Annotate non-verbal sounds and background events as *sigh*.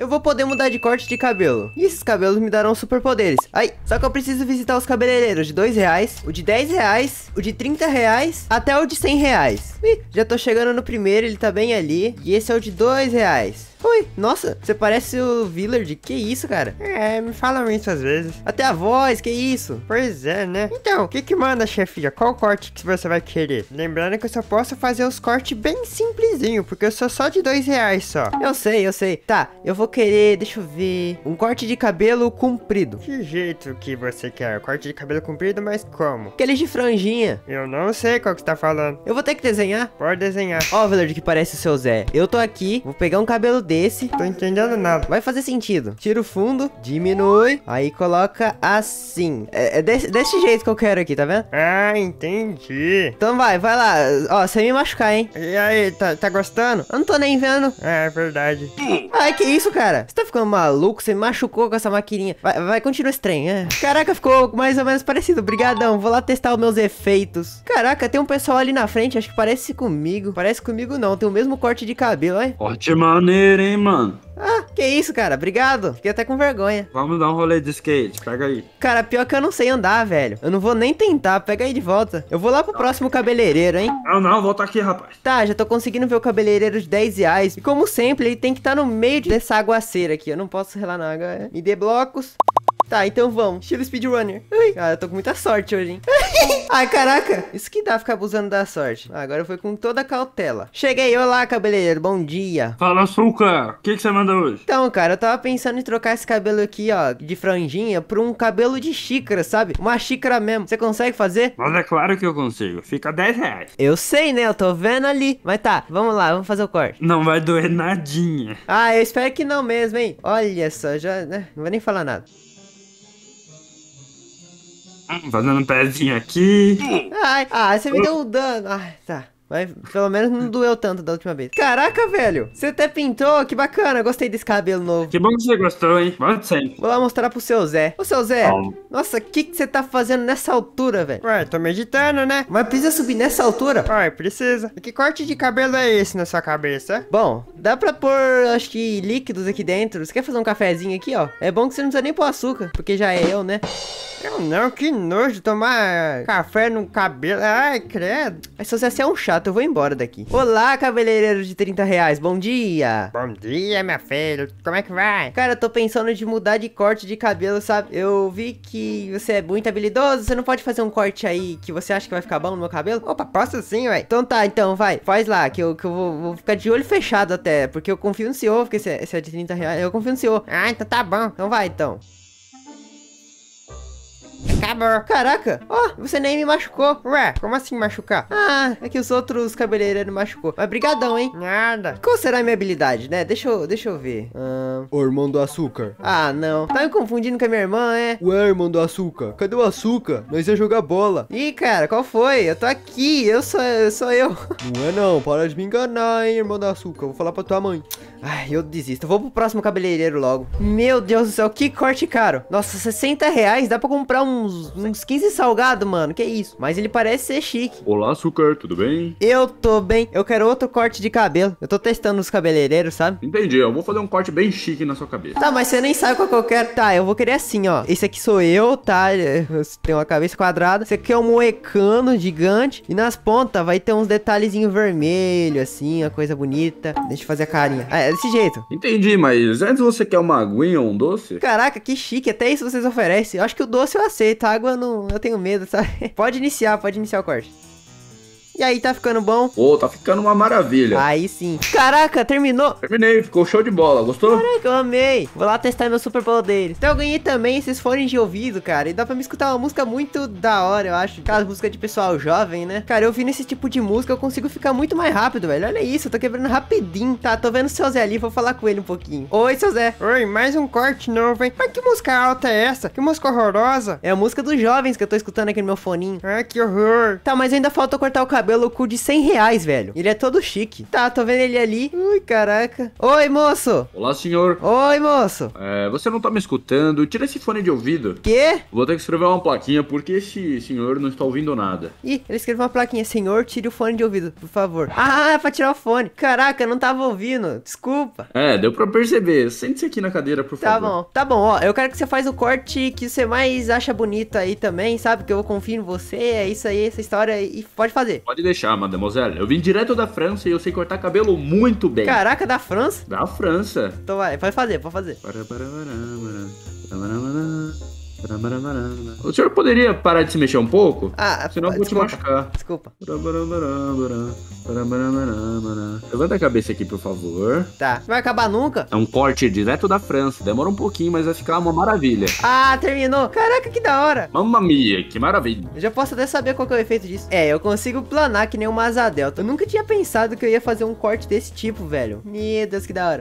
eu vou poder mudar de corte de cabelo. E esses cabelos me darão superpoderes. Ai, só que eu preciso visitar os cabeleireiros de 2 reais, o de 10 reais, o de 30 reais, até o de 100 reais. Ih, já tô chegando no primeiro, ele tá bem ali. E esse é o de 2 reais. Oi, nossa, você parece o Villard, que isso, cara? É, me falam isso às vezes. Até a voz, que isso? Pois é, né? Então, o que que manda, chefia? Qual corte que você vai querer? Lembrando que eu só posso fazer os cortes bem simplesinho, porque eu sou só de dois reais só. Eu sei, eu sei. Tá, eu vou querer, deixa eu ver, um corte de cabelo comprido. Que jeito que você quer? Corte de cabelo comprido, mas como? Aquele de franjinha. Eu não sei qual que você tá falando. Eu vou ter que desenhar? Pode desenhar. Ó, oh, Villard, que parece o seu Zé. Eu tô aqui, vou pegar um cabelo desse. Tô entendendo nada. Vai fazer sentido. Tira o fundo, diminui, aí coloca assim. É, é desse, desse, jeito que eu quero aqui, tá vendo? Ah, entendi. Então vai, vai lá. Ó, sem me machucar, hein? E aí, tá, tá gostando? Eu não tô nem vendo. É, é verdade. Ai, que isso, cara? Você tá ficando maluco? Você machucou com essa maquininha. Vai, vai continuar estranho, trem, é. Caraca, ficou mais ou menos parecido. Obrigadão. Vou lá testar os meus efeitos. Caraca, tem um pessoal ali na frente. Acho que parece comigo. Parece comigo não. Tem o mesmo corte de cabelo, hein? Corte maneiro hein, mano? Ah, que isso, cara. Obrigado. Fiquei até com vergonha. Vamos dar um rolê de skate. Pega aí. Cara, pior que eu não sei andar, velho. Eu não vou nem tentar. Pega aí de volta. Eu vou lá pro próximo cabeleireiro, hein? Não, não. Volta aqui, rapaz. Tá, já tô conseguindo ver o cabeleireiro de 10 reais. E como sempre, ele tem que estar tá no meio dessa aguaceira aqui. Eu não posso relar na água. Me dê blocos. Tá, então vamos. Estilo speedrunner. Ai, cara, eu tô com muita sorte hoje, hein? *laughs* Ai, caraca. Isso que dá ficar abusando da sorte. Ah, agora foi com toda a cautela. Cheguei, olá, cabeleireiro. Bom dia. Fala, açúcar. O que, que você manda hoje? Então, cara, eu tava pensando em trocar esse cabelo aqui, ó, de franjinha, por um cabelo de xícara, sabe? Uma xícara mesmo. Você consegue fazer? Mas é claro que eu consigo. Fica 10 reais. Eu sei, né? Eu tô vendo ali. Mas tá, vamos lá, vamos fazer o corte. Não vai doer nadinha. Ah, eu espero que não mesmo, hein? Olha só, já, né? Não vou nem falar nada fazendo um pezinho aqui. Ai, ah, você me deu um dano. Ai, tá. Mas pelo menos não doeu tanto da última vez. Caraca, velho! Você até pintou, que bacana. Gostei desse cabelo novo. Que bom que você gostou, hein? Bom sempre. Vou lá mostrar pro seu Zé. Ô, seu Zé, nossa, o que, que você tá fazendo nessa altura, velho? Ué, tô meditando, né? Mas precisa subir nessa altura? Ué, precisa. E que corte de cabelo é esse na sua cabeça? Bom, dá pra pôr, acho que, líquidos aqui dentro. Você quer fazer um cafezinho aqui, ó? É bom que você não precisa nem pôr açúcar, porque já é eu, né? Eu não, que nojo tomar café no cabelo. Ai, credo. Mas seu Zé, você é um chato eu vou embora daqui. Olá, cabeleireiro de 30 reais, bom dia. Bom dia, minha filha, como é que vai? Cara, eu tô pensando de mudar de corte de cabelo, sabe? Eu vi que você é muito habilidoso, você não pode fazer um corte aí que você acha que vai ficar bom no meu cabelo? Opa, posso sim, ué. Então tá, então, vai, faz lá, que eu, que eu vou, vou ficar de olho fechado até, porque eu confio no senhor, porque esse é, é de 30 reais, eu confio no senhor. Ah, então tá bom, então vai, então. Acabou. Caraca, ó, oh, você nem me machucou. Ué, como assim machucar? Ah, é que os outros cabeleireiros machucou. Mas brigadão, hein? Nada. Qual será a minha habilidade, né? Deixa eu, deixa eu ver. Ah, o irmão do açúcar. Ah, não. Tá me confundindo com a minha irmã, é? Ué, irmão do açúcar, cadê o açúcar? Nós ia jogar bola. Ih, cara, qual foi? Eu tô aqui, eu sou, eu sou eu. *laughs* Não é não, para de me enganar, hein, irmão do açúcar. Vou falar pra tua mãe. Ai, eu desisto. Eu vou pro próximo cabeleireiro logo. Meu Deus do céu, que corte caro. Nossa, 60 reais dá pra comprar um uns, uns 15 salgados, mano. Que isso? Mas ele parece ser chique. Olá, açúcar, tudo bem? Eu tô bem. Eu quero outro corte de cabelo. Eu tô testando os cabeleireiros, sabe? Entendi. Eu vou fazer um corte bem chique na sua cabeça. Tá, mas você nem sabe qual que eu quero. Tá, eu vou querer assim, ó. Esse aqui sou eu, tá? Eu tenho uma cabeça quadrada. Esse aqui é um moecano gigante. E nas pontas vai ter uns detalhezinhos vermelhos, assim, uma coisa bonita. Deixa eu fazer a carinha. Ah, é desse jeito. Entendi, mas antes você quer uma aguinha ou um doce? Caraca, que chique. Até isso vocês oferecem. Eu acho que o doce eu aceito tá água, não, eu tenho medo, sabe? *laughs* Pode iniciar, pode iniciar o corte. E aí, tá ficando bom? Pô, tá ficando uma maravilha. Aí sim. Caraca, terminou. Terminei, ficou show de bola. Gostou? Caraca, eu amei. Vou lá testar meu super poderes. Então eu ganhei também esses fones de ouvido, cara. E dá pra me escutar uma música muito da hora, eu acho. Aquelas músicas de pessoal jovem, né? Cara, eu ouvindo esse tipo de música, eu consigo ficar muito mais rápido, velho. Olha isso, eu tô quebrando rapidinho. Tá, tô vendo o seu Zé ali, vou falar com ele um pouquinho. Oi, seu Zé. Oi, mais um corte novo, hein? Mas que música alta é essa? Que música horrorosa. É a música dos jovens que eu tô escutando aqui no meu foninho. Ah, que horror. Tá, mas ainda falta cortar o cabelo cabelo cu de 100 reais, velho. Ele é todo chique. Tá, tô vendo ele ali. Ui, caraca. Oi, moço. Olá, senhor. Oi, moço. É, você não tá me escutando? Tira esse fone de ouvido. Quê? Vou ter que escrever uma plaquinha porque esse senhor não está ouvindo nada. Ih, ele escreveu uma plaquinha. Senhor, tire o fone de ouvido, por favor. Ah, é pra tirar o fone. Caraca, eu não tava ouvindo. Desculpa. É, deu pra perceber. Sente-se aqui na cadeira, por tá favor. Tá bom, tá bom. Ó, eu quero que você faz o corte que você mais acha bonito aí também, sabe? Que eu confio em você. É isso aí, essa história. E pode fazer. Pode Pode deixar, mademoiselle. Eu vim direto da França e eu sei cortar cabelo muito bem. Caraca, da França? Da França. Então vai, pode fazer, pode fazer. Para, para, para, para, para, para, para. O senhor poderia parar de se mexer um pouco? Ah, Senão eu vou desculpa, te machucar. Desculpa. Levanta a cabeça aqui, por favor. Tá. vai acabar nunca? É um corte direto da França. Demora um pouquinho, mas vai ficar uma maravilha. Ah, terminou. Caraca, que da hora. Mamma mia, que maravilha. Eu já posso até saber qual que é o efeito disso. É, eu consigo planar que nem uma asa delta. Eu nunca tinha pensado que eu ia fazer um corte desse tipo, velho. Meu Deus, que da hora.